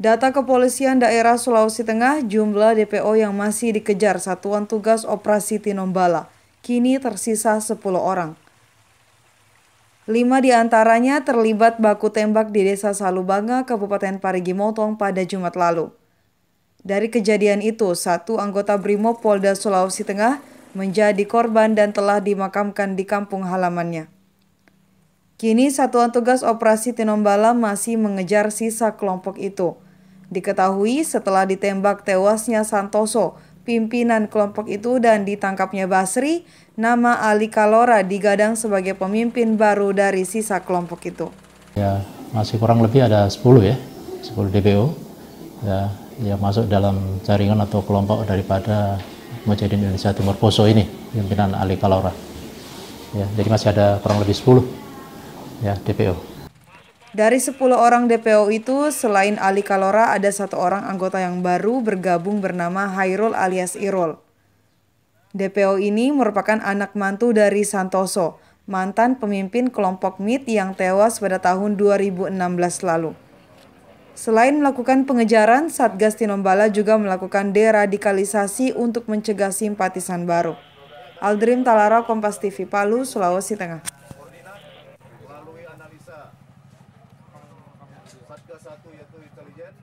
Data Kepolisian Daerah Sulawesi Tengah, jumlah DPO yang masih dikejar Satuan Tugas Operasi Tinombala kini tersisa 10 orang. Lima diantaranya terlibat baku tembak di Desa Salubanga, Kabupaten Parigi Motong pada Jumat lalu. Dari kejadian itu, satu anggota Brimob Polda Sulawesi Tengah menjadi korban dan telah dimakamkan di kampung halamannya. Kini Satuan Tugas Operasi Tinombala masih mengejar sisa kelompok itu. Diketahui setelah ditembak tewasnya Santoso, pimpinan kelompok itu dan ditangkapnya Basri, nama Ali Kalora digadang sebagai pemimpin baru dari sisa kelompok itu. Ya, masih kurang lebih ada 10 ya, 10 DBO ya, yang masuk dalam jaringan atau kelompok daripada Mujahidin Indonesia Timur Poso ini, pimpinan Ali Kalora. Ya, jadi masih ada kurang lebih 10 ya DPO. Dari 10 orang DPO itu, selain Ali Kalora ada satu orang anggota yang baru bergabung bernama Hairul alias Irul. DPO ini merupakan anak mantu dari Santoso, mantan pemimpin kelompok MIT yang tewas pada tahun 2016 lalu. Selain melakukan pengejaran, Satgas Tinombala juga melakukan deradikalisasi untuk mencegah simpatisan baru. Aldrim Talara, Kompas TV Palu, Sulawesi Tengah. Satgas satu yaitu intelijen